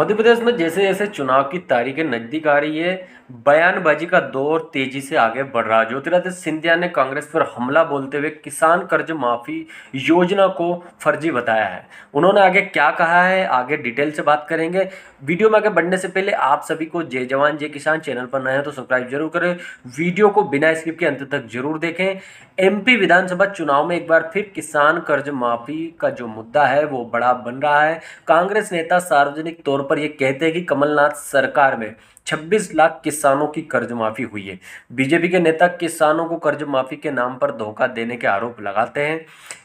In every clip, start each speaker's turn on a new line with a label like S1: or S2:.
S1: मध्य प्रदेश में जैसे जैसे चुनाव की तारीखें नज़दीक आ रही है बयानबाजी का दौर तेजी से आगे बढ़ रहा है ज्योतिरादित्य सिंधिया ने कांग्रेस पर हमला बोलते हुए किसान कर्ज माफी योजना को फर्जी बताया है उन्होंने आगे क्या कहा है आगे डिटेल से बात करेंगे वीडियो में आगे बढ़ने से पहले आप सभी को जय जवान जय किसान चैनल पर नए हैं तो सब्सक्राइब जरूर करें वीडियो को बिना स्किप के अंत तक जरूर देखें एम विधानसभा चुनाव में एक बार फिर किसान कर्ज माफी का जो मुद्दा है वो बड़ा बन रहा है कांग्रेस नेता सार्वजनिक तौर पर ये कहते हैं कि कमलनाथ सरकार में 26 लाख किसानों की कर्ज माफी हुई है बीजेपी के नेता किसानों को कर्ज माफी के नाम पर धोखा देने के आरोप लगाते हैं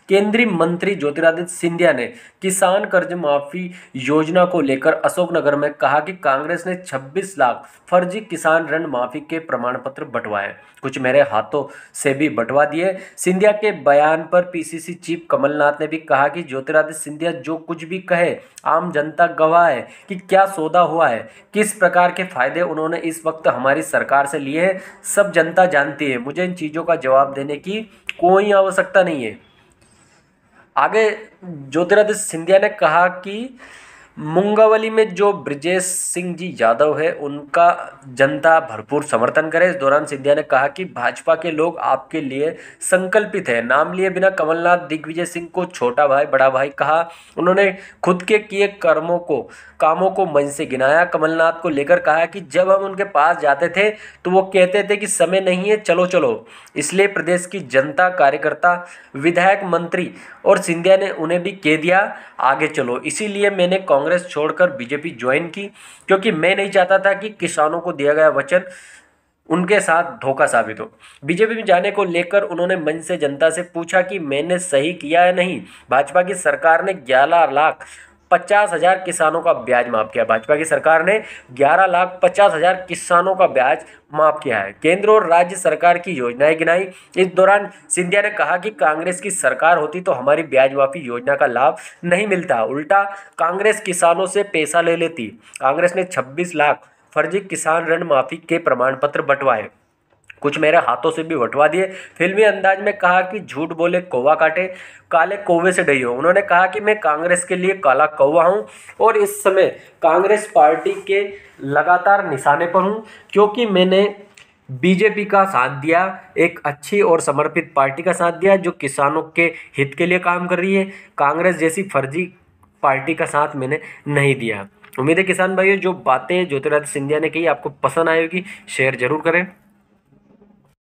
S1: केंद्रीय मंत्री ज्योतिरादित्य सिंधिया ने किसान कर्ज माफी योजना को लेकर अशोकनगर में कहा कि कांग्रेस ने 26 लाख फर्जी किसान ऋण माफी के प्रमाण पत्र बंटवाए कुछ मेरे हाथों से भी बंटवा दिए सिंधिया के बयान पर पीसीसी चीफ कमलनाथ ने भी कहा कि ज्योतिरादित्य सिंधिया जो कुछ भी कहे आम जनता गवाह है कि क्या सौदा हुआ है किस प्रकार के फायदे उन्होंने इस वक्त हमारी सरकार से लिए हैं सब जनता जानती है मुझे इन चीज़ों का जवाब देने की कोई आवश्यकता नहीं है आगे ज्योतिरादित्य सिंधिया ने कहा कि मुंगावली में जो ब्रजेश सिंह जी यादव है उनका जनता भरपूर समर्थन करे इस दौरान सिंधिया ने कहा कि भाजपा के लोग आपके लिए संकल्पित है नाम लिए बिना कमलनाथ दिग्विजय सिंह को छोटा भाई बड़ा भाई कहा उन्होंने खुद के किए कर्मों को कामों को मन से गिनाया कमलनाथ को लेकर कहा कि जब हम उनके पास जाते थे तो वो कहते थे कि समय नहीं है चलो चलो इसलिए प्रदेश की जनता कार्यकर्ता विधायक मंत्री और सिंधिया ने उन्हें भी कह दिया आगे चलो इसीलिए मैंने कांग्रेस कांग्रेस छोड़कर बीजेपी ज्वाइन की क्योंकि मैं नहीं चाहता था कि किसानों को दिया गया वचन उनके साथ धोखा साबित हो बीजेपी में जाने को लेकर उन्होंने मंच से जनता से पूछा कि मैंने सही किया या नहीं भाजपा की सरकार ने ग्यारह लाख पचास हज़ार किसानों का ब्याज माफ़ किया भाजपा की सरकार ने ग्यारह लाख पचास हज़ार किसानों का ब्याज माफ़ किया है केंद्र और राज्य सरकार की योजनाएं गिनाई इस दौरान सिंधिया ने कहा कि कांग्रेस की सरकार होती तो हमारी ब्याज माफ़ी योजना का लाभ नहीं मिलता उल्टा कांग्रेस किसानों से पैसा ले लेती कांग्रेस ने छब्बीस लाख फर्जी किसान ऋण माफ़ी के प्रमाण पत्र बंटवाए कुछ मेरे हाथों से भी बंटवा दिए फिल्मी अंदाज में कहा कि झूठ बोले कौवा काटे काले कौवे से डही हो उन्होंने कहा कि मैं कांग्रेस के लिए काला कौवा हूँ और इस समय कांग्रेस पार्टी के लगातार निशाने पर हूँ क्योंकि मैंने बीजेपी का साथ दिया एक अच्छी और समर्पित पार्टी का साथ दिया जो किसानों के हित के लिए काम कर रही है कांग्रेस जैसी फर्जी पार्टी का साथ मैंने नहीं दिया उम्मीद है किसान भाइयों जो बातें ज्योतिरादित्य सिंधिया ने कही आपको पसंद आएगी शेयर जरूर करें